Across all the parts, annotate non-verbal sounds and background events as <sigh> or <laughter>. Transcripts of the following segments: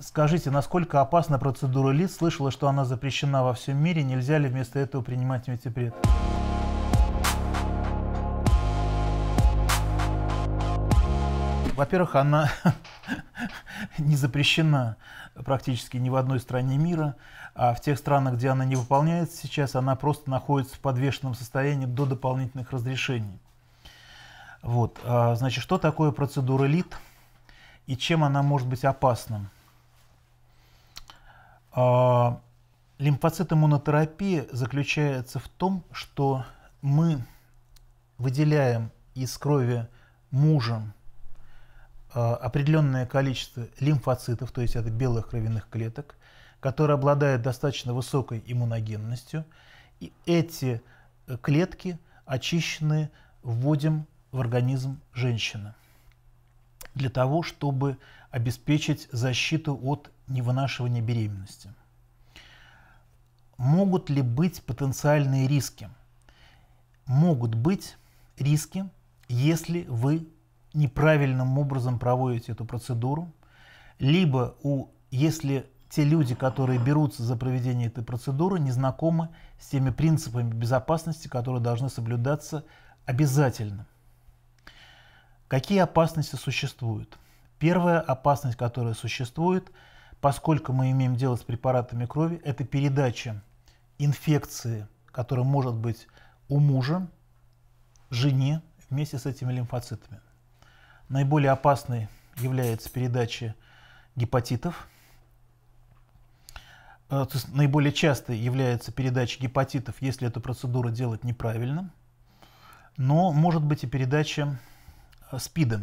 Скажите, насколько опасна процедура ЛИД? Слышала, что она запрещена во всем мире. Нельзя ли вместо этого принимать мультипред? Во-первых, она <laughs> не запрещена практически ни в одной стране мира, а в тех странах, где она не выполняется сейчас, она просто находится в подвешенном состоянии до дополнительных разрешений. Вот, а, значит, что такое процедура ЛИД и чем она может быть опасна? А, лимфоцит иммунотерапии заключается в том, что мы выделяем из крови мужем а, определенное количество лимфоцитов, то есть это белых кровяных клеток, которые обладают достаточно высокой иммуногенностью. И эти э, клетки очищенные вводим в организм женщины для того, чтобы обеспечить защиту от невынашивания беременности. Могут ли быть потенциальные риски? Могут быть риски, если вы неправильным образом проводите эту процедуру, либо у, если те люди, которые берутся за проведение этой процедуры, не знакомы с теми принципами безопасности, которые должны соблюдаться обязательно. Какие опасности существуют? Первая опасность, которая существует – Поскольку мы имеем дело с препаратами крови, это передача инфекции, которая может быть у мужа, жене вместе с этими лимфоцитами. Наиболее опасной является передача гепатитов. Э, то есть наиболее частой является передача гепатитов, если эту процедуру делать неправильно. Но может быть и передача э, СПИДа.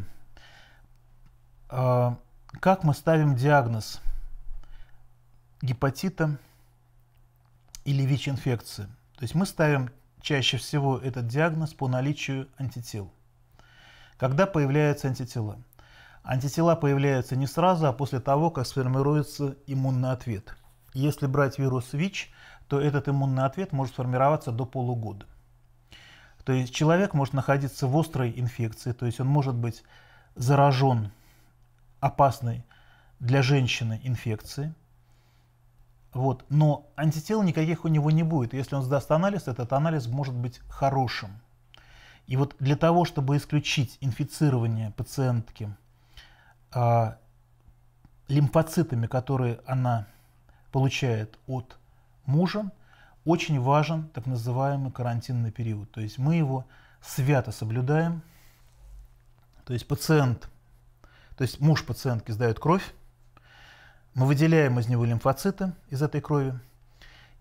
Э, как мы ставим диагноз гепатита или ВИЧ-инфекции. То есть мы ставим чаще всего этот диагноз по наличию антител. Когда появляются антитела? Антитела появляются не сразу, а после того, как сформируется иммунный ответ. Если брать вирус ВИЧ, то этот иммунный ответ может сформироваться до полугода. То есть человек может находиться в острой инфекции, то есть он может быть заражен опасной для женщины инфекцией, вот. Но антител никаких у него не будет. Если он сдаст анализ, этот анализ может быть хорошим. И вот для того, чтобы исключить инфицирование пациентки э, лимфоцитами, которые она получает от мужа, очень важен так называемый карантинный период. То есть мы его свято соблюдаем. То есть пациент, то есть муж пациентки сдает кровь, мы выделяем из него лимфоциты, из этой крови,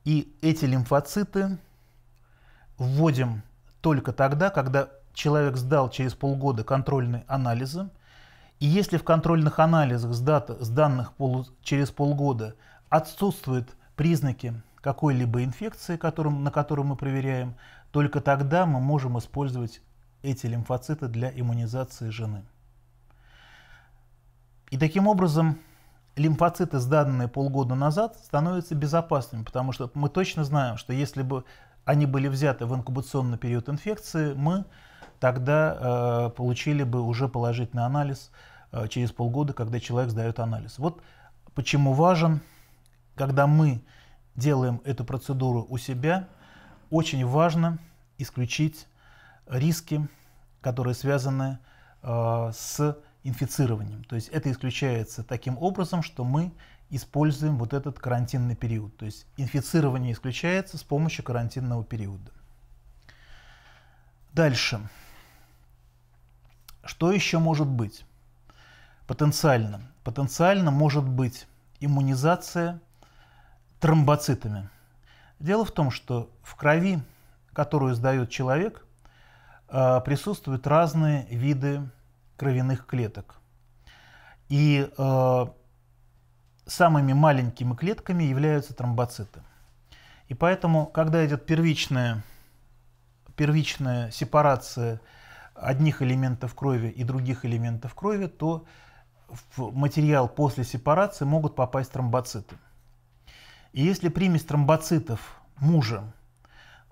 и эти лимфоциты вводим только тогда, когда человек сдал через полгода контрольные анализы, и если в контрольных анализах сдата, сданных полу, через полгода отсутствуют признаки какой-либо инфекции, которым, на которую мы проверяем, только тогда мы можем использовать эти лимфоциты для иммунизации жены. И таким образом лимфоциты, сданные полгода назад, становятся безопасными, потому что мы точно знаем, что если бы они были взяты в инкубационный период инфекции, мы тогда э, получили бы уже положительный анализ э, через полгода, когда человек сдает анализ. Вот почему важен, когда мы делаем эту процедуру у себя, очень важно исключить риски, которые связаны э, с инфицированием. То есть это исключается таким образом, что мы используем вот этот карантинный период. То есть инфицирование исключается с помощью карантинного периода. Дальше. Что еще может быть? Потенциально. Потенциально может быть иммунизация тромбоцитами. Дело в том, что в крови, которую сдает человек, а, присутствуют разные виды кровяных клеток. И э, самыми маленькими клетками являются тромбоциты. И поэтому, когда идет первичная, первичная сепарация одних элементов крови и других элементов крови, то в материал после сепарации могут попасть тромбоциты. И если примесь тромбоцитов мужа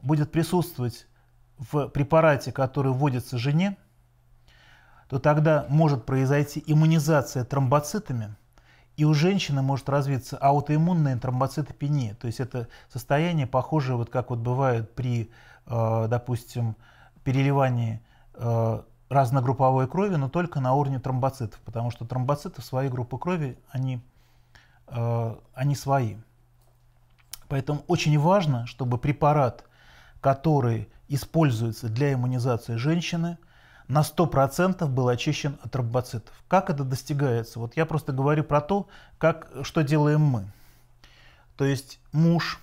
будет присутствовать в препарате, который вводится жене, то тогда может произойти иммунизация тромбоцитами, и у женщины может развиться аутоиммунная тромбоцитопения. То есть это состояние, похожее, вот как вот бывает при, э, допустим, переливании э, разногрупповой крови, но только на уровне тромбоцитов, потому что тромбоциты в своей группы крови, они, э, они свои. Поэтому очень важно, чтобы препарат, который используется для иммунизации женщины – на 100% был очищен от ромбоцитов. Как это достигается? Вот я просто говорю про то, как, что делаем мы. То есть муж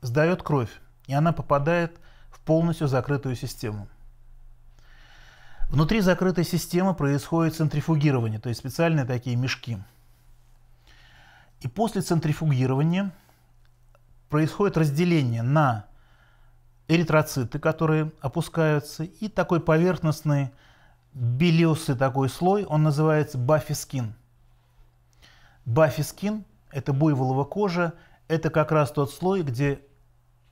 сдает кровь, и она попадает в полностью закрытую систему. Внутри закрытой системы происходит центрифугирование, то есть специальные такие мешки. И после центрифугирования происходит разделение на эритроциты, которые опускаются, и такой поверхностный белесый такой слой, он называется бафискин. Бафискин – это буйволова кожа, это как раз тот слой, где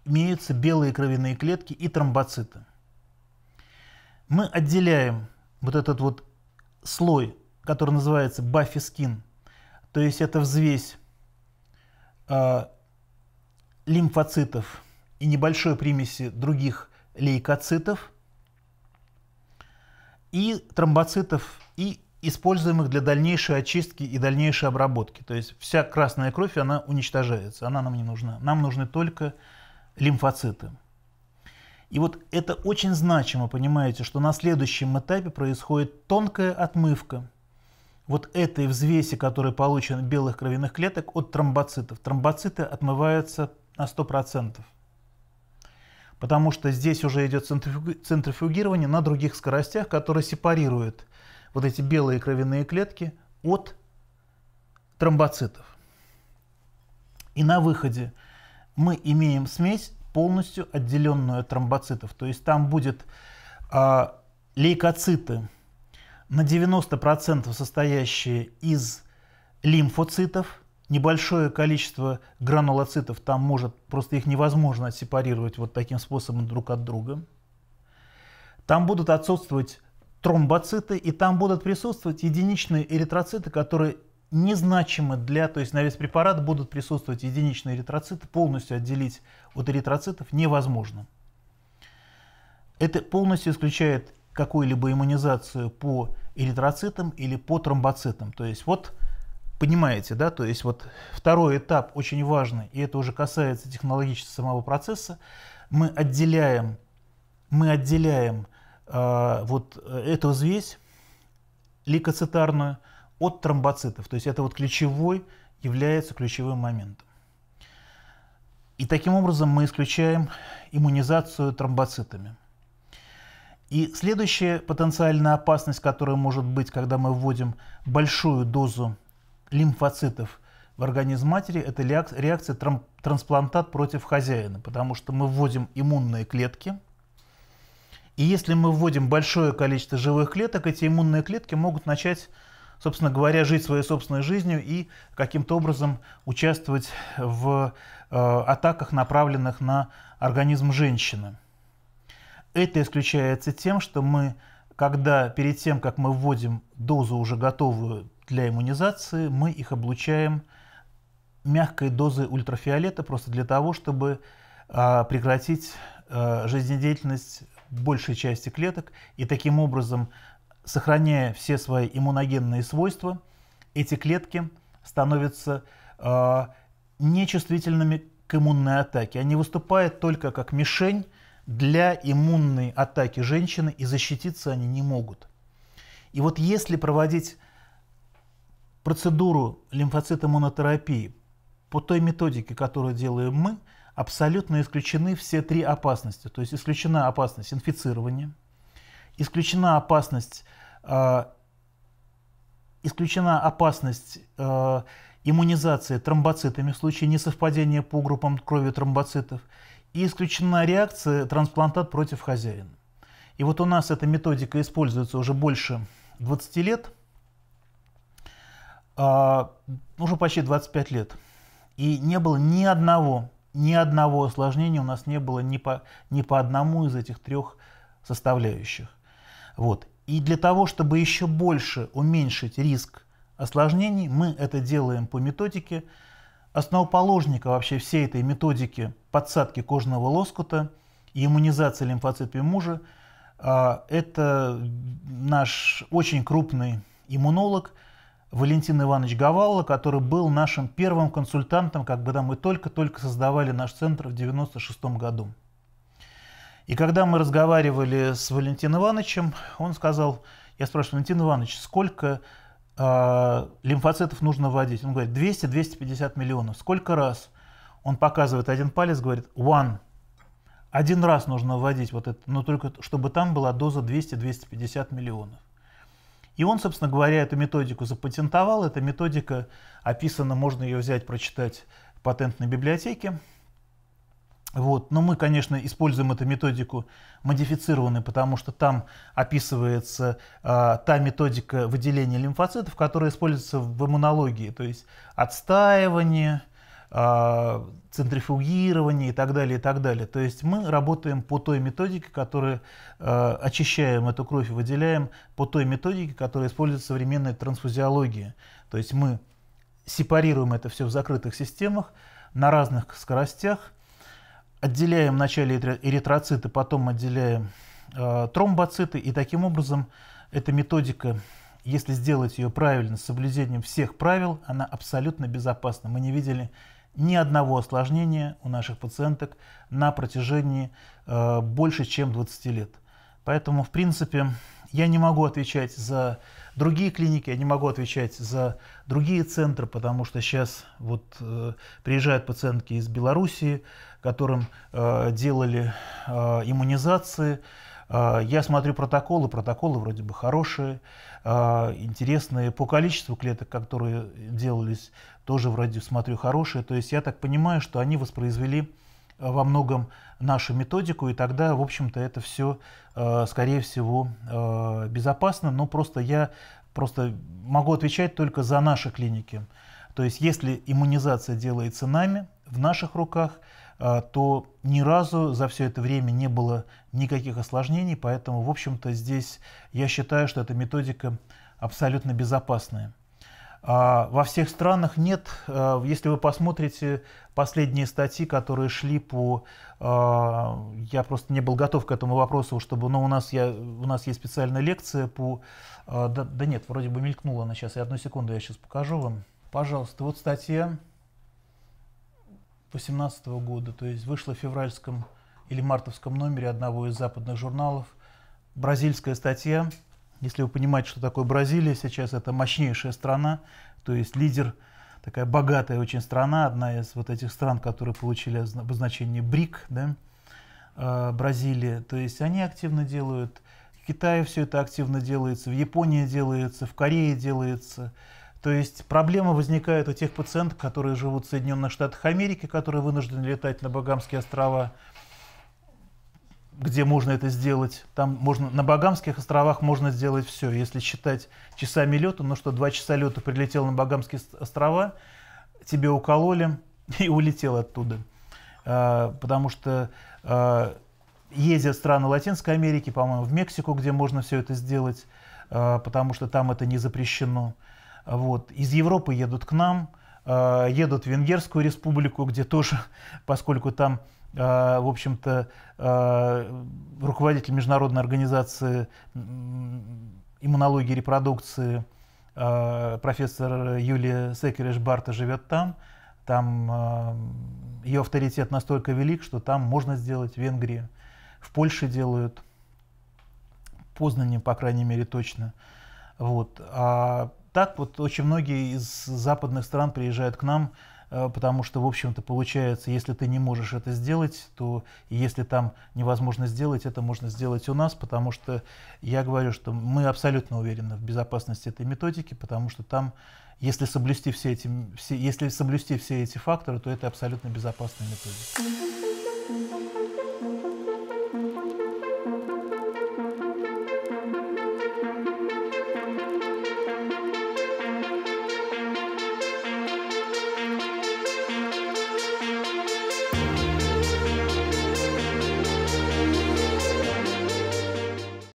имеются белые кровяные клетки и тромбоциты. Мы отделяем вот этот вот слой, который называется бафискин, то есть это взвесь э, лимфоцитов – и небольшой примеси других лейкоцитов и тромбоцитов, и используемых для дальнейшей очистки и дальнейшей обработки. То есть вся красная кровь, она уничтожается, она нам не нужна. Нам нужны только лимфоциты. И вот это очень значимо, понимаете, что на следующем этапе происходит тонкая отмывка вот этой взвеси, которая получена белых кровяных клеток от тромбоцитов. Тромбоциты отмываются на 100% потому что здесь уже идет центрифугирование на других скоростях, которые сепарируют вот эти белые кровяные клетки от тромбоцитов. И на выходе мы имеем смесь, полностью отделенную от тромбоцитов. То есть там будет э, лейкоциты на 90% состоящие из лимфоцитов, небольшое количество гранулоцитов там может, просто их невозможно отсепарировать вот таким способом друг от друга. Там будут отсутствовать тромбоциты, и там будут присутствовать единичные эритроциты, которые незначимы для, то есть на весь препарат будут присутствовать единичные эритроциты, полностью отделить от эритроцитов невозможно. Это полностью исключает какую-либо иммунизацию по эритроцитам или по тромбоцитам. То есть вот Понимаете, да? То есть вот второй этап очень важный, и это уже касается технологического самого процесса. Мы отделяем, мы отделяем э, вот э, эту взвесь лейкоцитарную от тромбоцитов. То есть это вот ключевой, является ключевым моментом. И таким образом мы исключаем иммунизацию тромбоцитами. И следующая потенциальная опасность, которая может быть, когда мы вводим большую дозу лимфоцитов в организм матери, это реакция трансплантат против хозяина, потому что мы вводим иммунные клетки, и если мы вводим большое количество живых клеток, эти иммунные клетки могут начать, собственно говоря, жить своей собственной жизнью и каким-то образом участвовать в э, атаках, направленных на организм женщины. Это исключается тем, что мы, когда перед тем, как мы вводим дозу уже готовую для иммунизации мы их облучаем мягкой дозой ультрафиолета просто для того, чтобы а, прекратить а, жизнедеятельность большей части клеток и таким образом, сохраняя все свои иммуногенные свойства, эти клетки становятся а, нечувствительными к иммунной атаке. Они выступают только как мишень для иммунной атаки женщины, и защититься они не могут. И вот если проводить процедуру лимфоцитомонотерапии по той методике, которую делаем мы, абсолютно исключены все три опасности. То есть исключена опасность инфицирования, исключена опасность, э, исключена опасность э, иммунизации тромбоцитами в случае несовпадения по группам крови тромбоцитов и исключена реакция трансплантат против хозяина. И вот у нас эта методика используется уже больше 20 лет – а, уже почти 25 лет. И не было ни одного, ни одного осложнения у нас не было ни по, ни по одному из этих трех составляющих. Вот. И для того, чтобы еще больше уменьшить риск осложнений, мы это делаем по методике основоположника вообще всей этой методики подсадки кожного лоскута и иммунизации лимфоцитами мужа. А, это наш очень крупный иммунолог – Валентин Иванович Гавалло, который был нашим первым консультантом, когда мы только-только создавали наш центр в 1996 году. И когда мы разговаривали с Валентином Ивановичем, он сказал, я спрашиваю, Валентин Иванович, сколько э, лимфоцитов нужно вводить? Он говорит, 200-250 миллионов. Сколько раз? Он показывает один палец, говорит, one. Один раз нужно вводить вот это, но только чтобы там была доза 200-250 миллионов. И он, собственно говоря, эту методику запатентовал. Эта методика описана, можно ее взять, прочитать в патентной библиотеке. Вот. Но мы, конечно, используем эту методику модифицированной, потому что там описывается э, та методика выделения лимфоцитов, которая используется в иммунологии, то есть отстаивание, а, центрифугирование и так далее, и так далее. То есть мы работаем по той методике, которая э, очищаем эту кровь и выделяем по той методике, которая используется в современной трансфузиологии. То есть мы сепарируем это все в закрытых системах на разных скоростях, отделяем вначале эритроциты, потом отделяем э, тромбоциты, и таким образом эта методика если сделать ее правильно, с соблюдением всех правил, она абсолютно безопасна. Мы не видели ни одного осложнения у наших пациенток на протяжении э, больше, чем 20 лет. Поэтому, в принципе, я не могу отвечать за другие клиники, я не могу отвечать за другие центры, потому что сейчас вот э, приезжают пациентки из Белоруссии, которым э, делали э, иммунизации, а, я смотрю протоколы, протоколы вроде бы хорошие, а, интересные. По количеству клеток, которые делались, тоже вроде смотрю хорошие. То есть я так понимаю, что они воспроизвели а, во многом нашу методику, и тогда, в общем-то, это все, скорее всего, безопасно. Но просто я просто могу отвечать только за наши клиники. То есть если иммунизация делается нами, в наших руках, а, то ни разу за все это время не было никаких осложнений, поэтому, в общем-то, здесь я считаю, что эта методика абсолютно безопасная. А, во всех странах нет. А, если вы посмотрите последние статьи, которые шли по... Я просто не был готов к этому вопросу, чтобы... Но ну, у нас, я, у нас есть специальная лекция по... Да, да нет, вроде бы мелькнула она сейчас. И одну секунду я сейчас покажу вам. Пожалуйста, вот статья 2018 года, то есть вышла в февральском или мартовском номере одного из западных журналов бразильская статья. Если вы понимаете, что такое Бразилия сейчас, это мощнейшая страна, то есть лидер, такая богатая очень страна, одна из вот этих стран, которые получили обозначение БРИК, да, а, Бразилия. То есть они активно делают, в Китае все это активно делается, в Японии делается, в Корее делается. То есть проблема возникает у тех пациентов, которые живут в Соединенных Штатах Америки, которые вынуждены летать на Багамские острова, где можно это сделать. Там можно, на Багамских островах можно сделать все. Если считать часами лета, ну что, два часа лета прилетел на Багамские острова, тебе укололи <laughs> и улетел оттуда. А, потому что а, ездят страны Латинской Америки, по-моему, в Мексику, где можно все это сделать, а, потому что там это не запрещено. Вот. Из Европы едут к нам, э, едут в Венгерскую республику, где тоже, <laughs> поскольку там э, в общем-то, э, руководитель международной организации иммунологии и репродукции профессор Юлия Секереш Барта живет там. Там ее авторитет настолько велик, что там можно сделать в Венгрии. В Польше делают, в Познане, по крайней мере, точно. Вот. А так вот очень многие из западных стран приезжают к нам, э, потому что, в общем-то, получается, если ты не можешь это сделать, то если там невозможно сделать, это можно сделать у нас, потому что я говорю, что мы абсолютно уверены в безопасности этой методики, потому что там, если соблюсти все эти, все, если соблюсти все эти факторы, то это абсолютно безопасная методика.